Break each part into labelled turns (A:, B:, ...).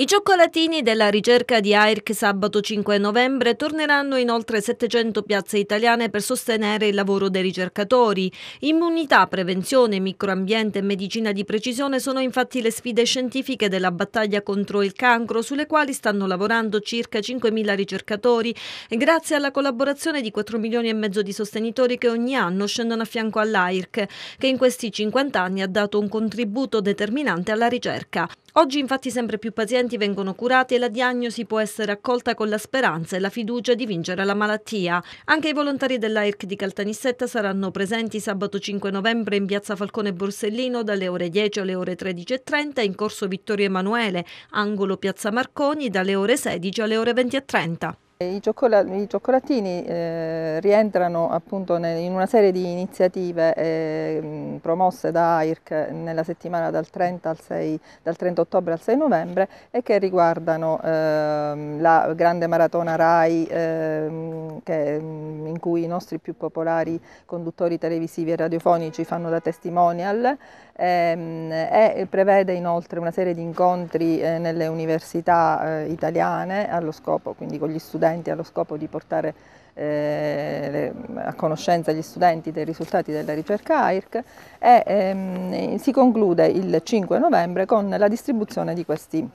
A: I cioccolatini della ricerca di AIRC sabato 5 novembre torneranno in oltre 700 piazze italiane per sostenere il lavoro dei ricercatori. Immunità, prevenzione, microambiente e medicina di precisione sono infatti le sfide scientifiche della battaglia contro il cancro sulle quali stanno lavorando circa 5.000 ricercatori grazie alla collaborazione di 4 milioni e mezzo di sostenitori che ogni anno scendono a fianco all'AIRC che in questi 50 anni ha dato un contributo determinante alla ricerca. Oggi infatti sempre più pazienti vengono curati e la diagnosi può essere accolta con la speranza e la fiducia di vincere la malattia. Anche i volontari dell'AIRC di Caltanissetta saranno presenti sabato 5 novembre in piazza Falcone Borsellino dalle ore 10 alle ore 13.30 in corso Vittorio Emanuele, angolo piazza Marconi dalle ore 16 alle ore 20.30.
B: I, cioccolatini eh, rientrano appunto in una serie di iniziative eh, promosse da AIRC nella settimana dal 30, 6, dal 30, ottobre al 6 novembre e che riguardano eh, la grande maratona RAI ehm, che, in cui i nostri più popolari conduttori televisivi e radiofonici fanno da testimonial ehm, e prevede inoltre una serie di incontri eh, nelle università eh, italiane allo scopo quindi con gli studenti studenti allo scopo di portare eh, a conoscenza gli studenti dei risultati della ricerca AIRC e ehm, si conclude il 5 novembre con la distribuzione di questi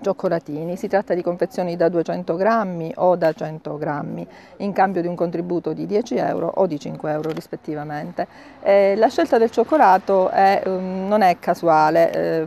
B: cioccolatini. Si tratta di confezioni da 200 grammi o da 100 grammi in cambio di un contributo di 10 euro o di 5 euro rispettivamente. Eh, la scelta del cioccolato è, um, non è casuale. Eh,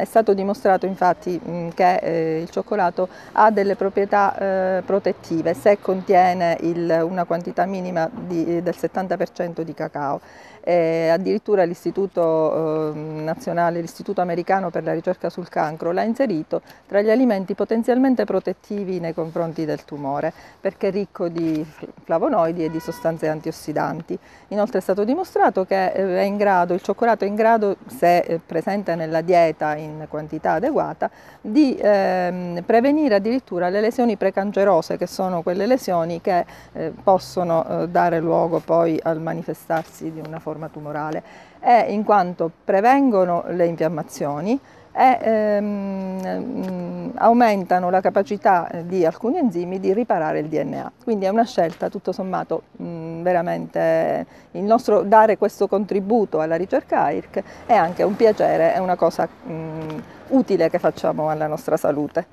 B: è stato dimostrato infatti che eh, il cioccolato ha delle proprietà eh, protettive se contiene il, una quantità minima di, eh, del 70% di cacao. E addirittura l'Istituto Nazionale, l'Istituto Americano per la ricerca sul cancro l'ha inserito tra gli alimenti potenzialmente protettivi nei confronti del tumore perché è ricco di flavonoidi e di sostanze antiossidanti. Inoltre è stato dimostrato che è in grado, il cioccolato è in grado, se è presente nella dieta, in in quantità adeguata, di ehm, prevenire addirittura le lesioni precancerose, che sono quelle lesioni che eh, possono eh, dare luogo poi al manifestarsi di una forma tumorale, e in quanto prevengono le infiammazioni, e ehm, mm, aumentano la capacità eh, di alcuni enzimi di riparare il DNA. Quindi è una scelta tutto sommato mh, mm, veramente il nostro dare questo contributo alla ricerca AIRC è anche un piacere, è una cosa mh, mm, utile che facciamo alla nostra salute.